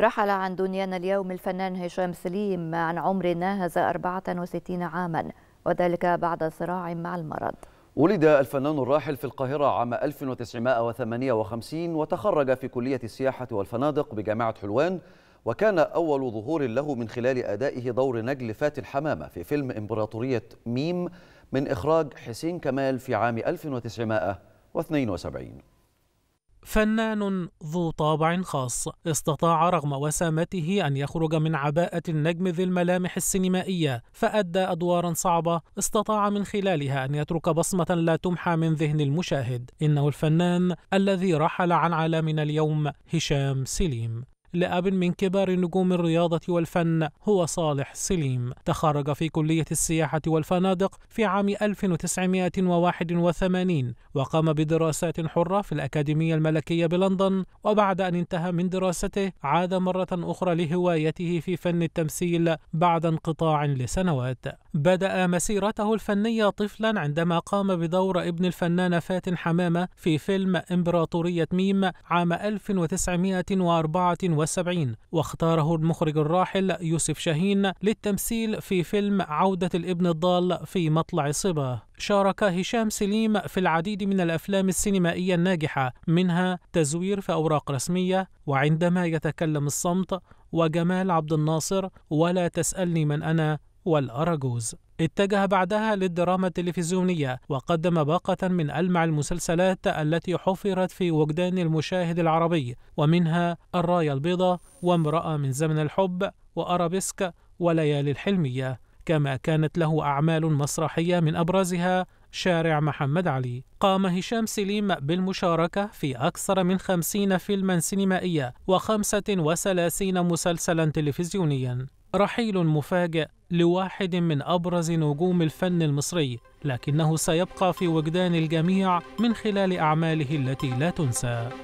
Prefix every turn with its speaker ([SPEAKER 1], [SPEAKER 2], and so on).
[SPEAKER 1] رحل عن دنيانا اليوم الفنان هشام سليم عن عمر ناهز 64 عاما وذلك بعد صراع مع المرض
[SPEAKER 2] ولد الفنان الراحل في القاهرة عام 1958 وتخرج في كلية السياحة والفنادق بجامعة حلوان وكان أول ظهور له من خلال أدائه دور نجل فات حمامة في فيلم إمبراطورية ميم من إخراج حسين كمال في عام 1972
[SPEAKER 1] فنان ذو طابع خاص استطاع رغم وسامته أن يخرج من عباءة النجم ذي الملامح السينمائية فأدى أدوارا صعبة استطاع من خلالها أن يترك بصمة لا تمحى من ذهن المشاهد إنه الفنان الذي رحل عن عالمنا اليوم هشام سليم لأب من كبار نجوم الرياضة والفن هو صالح سليم تخرج في كلية السياحة والفنادق في عام 1981 وقام بدراسات حرة في الأكاديمية الملكية بلندن وبعد أن انتهى من دراسته عاد مرة أخرى لهوايته في فن التمثيل بعد انقطاع لسنوات بدأ مسيرته الفنية طفلا عندما قام بدور ابن الفنانة فاتن حمامة في فيلم إمبراطورية ميم عام 1984 1970 واختاره المخرج الراحل يوسف شاهين للتمثيل في فيلم عودة الابن الضال في مطلع صبا شارك هشام سليم في العديد من الأفلام السينمائية الناجحة منها تزوير في أوراق رسمية وعندما يتكلم الصمت وجمال عبد الناصر ولا تسألني من أنا والأراجوز اتجه بعدها للدراما التلفزيونية وقدم باقة من ألمع المسلسلات التي حفرت في وجدان المشاهد العربي ومنها الراية البيضاء وامرأة من زمن الحب وأرابيسك وليالي الحلمية كما كانت له أعمال مسرحية من أبرزها شارع محمد علي قام هشام سليم بالمشاركة في أكثر من خمسين فيلما سينمائيا وخمسة وثلاثين مسلسلا تلفزيونيا رحيل مفاجئ لواحد من أبرز نجوم الفن المصري لكنه سيبقى في وجدان الجميع من خلال أعماله التي لا تنسى